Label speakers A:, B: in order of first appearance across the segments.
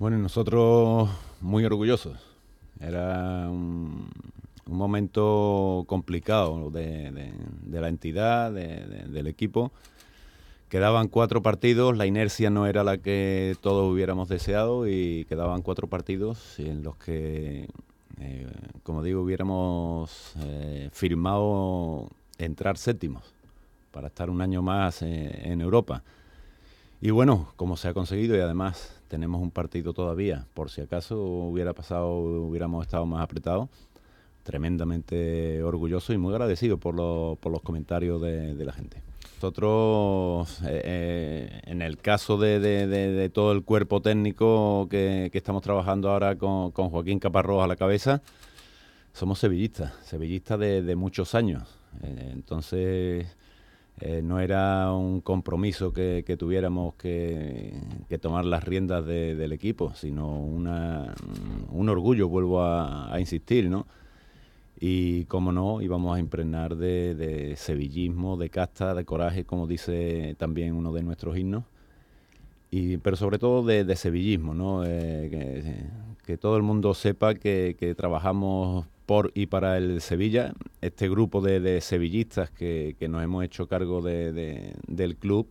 A: Bueno, nosotros muy orgullosos. Era un, momento complicado de, la entidad, del equipo. Quedaban cuatro partidos, la inercia no era la que todos hubiéramos deseado y quedaban cuatro partidos en los que, eh, como digo, hubiéramos eh, firmado entrar séptimos para estar un año más eh, en Europa. Y bueno, como se ha conseguido y además tenemos un partido todavía, por si acaso hubiera pasado, hubiéramos estado más apretados, tremendamente orgulloso y muy agradecido por, los comentarios de, la gente. Nosotros, eh, eh, en el caso de, todo el cuerpo técnico que, estamos trabajando ahora con, Joaquín Caparrós a la cabeza, somos sevillistas, sevillistas de, muchos años. Eh, entonces, eh, no era un compromiso que, tuviéramos que, tomar las riendas del equipo, sino un orgullo, vuelvo a, insistir, ¿no? Y como no, íbamos a impregnar de, sevillismo, de casta, de coraje, como dice también uno de nuestros himnos, pero sobre todo de, sevillismo, ¿no? Eh, que, todo el mundo sepa que, que trabajamos por y para el Sevilla este grupo de, sevillistas que, nos hemos hecho cargo de, del club,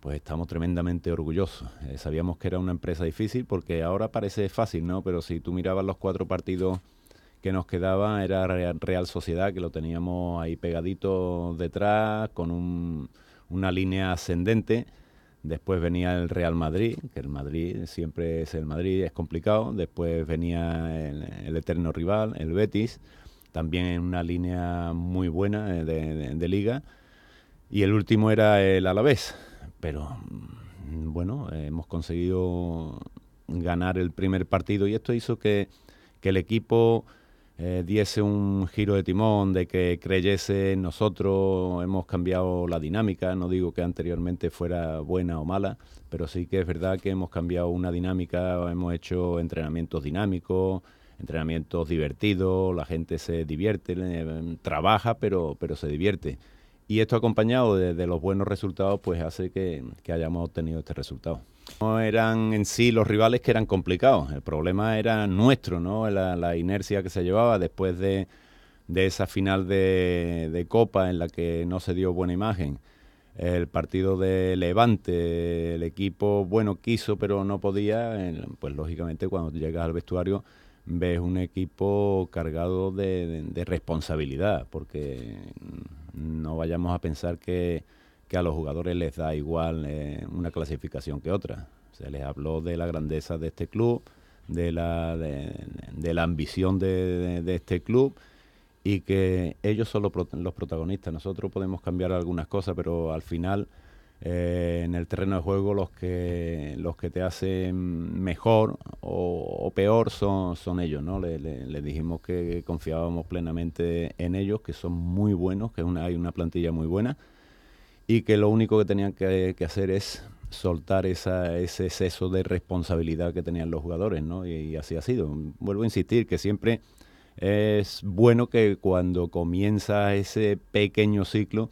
A: pues estamos tremendamente orgullosos. Eh, sabíamos que era una empresa difícil porque ahora parece fácil, ¿no? Pero si tú mirabas los cuatro partidos que nos quedaban, era Real Sociedad, que lo teníamos ahí pegadito detrás, con una línea ascendente. Después venía el Real Madrid, que el Madrid siempre es el Madrid, es complicado. Después venía el, el eterno rival, el Betis también en una línea muy buena eh, de, liga. Y el último era el Alavés, pero mm, bueno, hemos conseguido ganar el primer partido y esto hizo que, el equipo eh, diese un giro de timón, de que creyese en nosotros, hemos cambiado la dinámica, no digo que anteriormente fuera buena o mala, pero sí que es verdad que hemos cambiado una dinámica, hemos hecho entrenamientos dinámicos, entrenamientos divertidos, la gente se divierte, em, trabaja, pero, pero se divierte. Y esto acompañado de, los buenos resultados, pues hace que, que, hayamos obtenido este resultado. No eran en sí los rivales que eran complicados, el problema era nuestro, ¿no? la, inercia que se llevaba después de, de esa final de, de, Copa en la que no se dio buena imagen. El partido de Levante, el equipo, bueno, quiso, pero no podía. Pues lógicamente cuando llegas al vestuario ves un equipo cargado de, responsabilidad, porque no vayamos a pensar que, a los jugadores les da igual eh, una clasificación que otra. Se les habló de la grandeza de este club, de la, de, la ambición de, este club y que ellos son los protagonistas. Nosotros podemos cambiar algunas cosas, pero al final eh, en el terreno de juego los que, los que te hacen mejor o, peor son, son ellos, ¿no? Les le, dijimos que confiábamos plenamente en ellos, que son muy buenos, que hay una plantilla muy buena y que lo único que tenían que, hacer es soltar esa, ese exceso de responsabilidad que tenían los jugadores, ¿no? Y, así ha sido. Vuelvo a insistir que siempre es bueno que cuando comienza ese pequeño ciclo,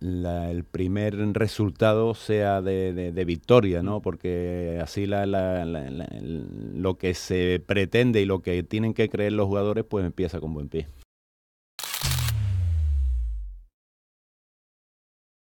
A: el primer resultado sea de, de, victoria, ¿no? Porque así la, la, lo que se pretende y lo que tienen que creer los jugadores, pues empieza con buen pie.